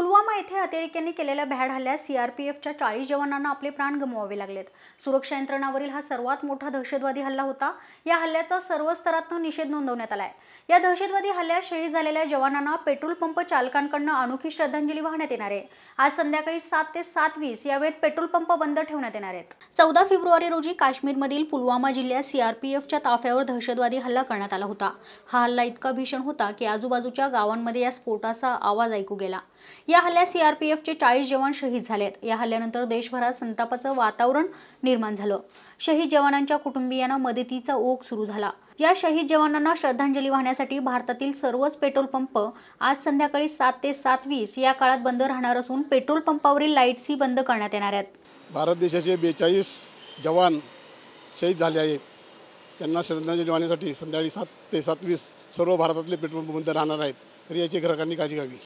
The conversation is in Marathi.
पुलवामा येथे अतिरेक्यांनी केलेल्या भ्याड हल्ल्यात सीआरपीएफच्या चाळीस जवानांना आपले प्राण गमवावे लागलेत सुरक्षा यंत्रणावरील हा सर्वात मोठा दहशतवादी हल्ला होता या हल्ल्याचा सर्व स्तरातून निषेध नोंदवण्यात आलाय या दहशतवादी हल्ल्यात शहीद झालेल्या जवानांना पेट्रोल पंप चालकांकडून अनोखी श्रद्धांजली वाहण्यात येणार आहे आज संध्याकाळी सात ते सात वीस या वेळेत पेट्रोल पंप बंद ठेवण्यात येणार आहेत चौदा फेब्रुवारी रोजी काश्मीरमधील पुलवामा जिल्ह्यात सीआरपीएफच्या ताफ्यावर दहशतवादी हल्ला करण्यात आला होता हा हल्ला इतका भीषण होता की आजूबाजूच्या गावांमध्ये या स्फोटाचा आवाज ऐकू गेला या हल्ल्यात सीआरपीएफचे चाळीस जवान शहीद झालेत या हल्ल्यानंतर देशभरात संतापाचं वातावरण निर्माण झालं शहीद जवानांच्या कुटुंबियांना मदतीचा ओघ सुरू झाला या शहीद जवानांना श्रद्धांजली वाहण्यासाठी भारतातील सर्वच पेट्रोल पंप आज संध्याकाळी सात ते सात या काळात बंद राहणार असून पेट्रोल पंपावरील लाईट्सही बंद करण्यात येणार आहेत भारत देशाचे बेचाळीस जवान शहीद झाले आहेत त्यांना श्रद्धांजली वाहण्यासाठी संध्याकाळी सात ते सात वीस सर्व भारतातले पेट्रोल पंप बंद राहणार आहेत तरी याची ग्राहकांनी काळजी घ्यावी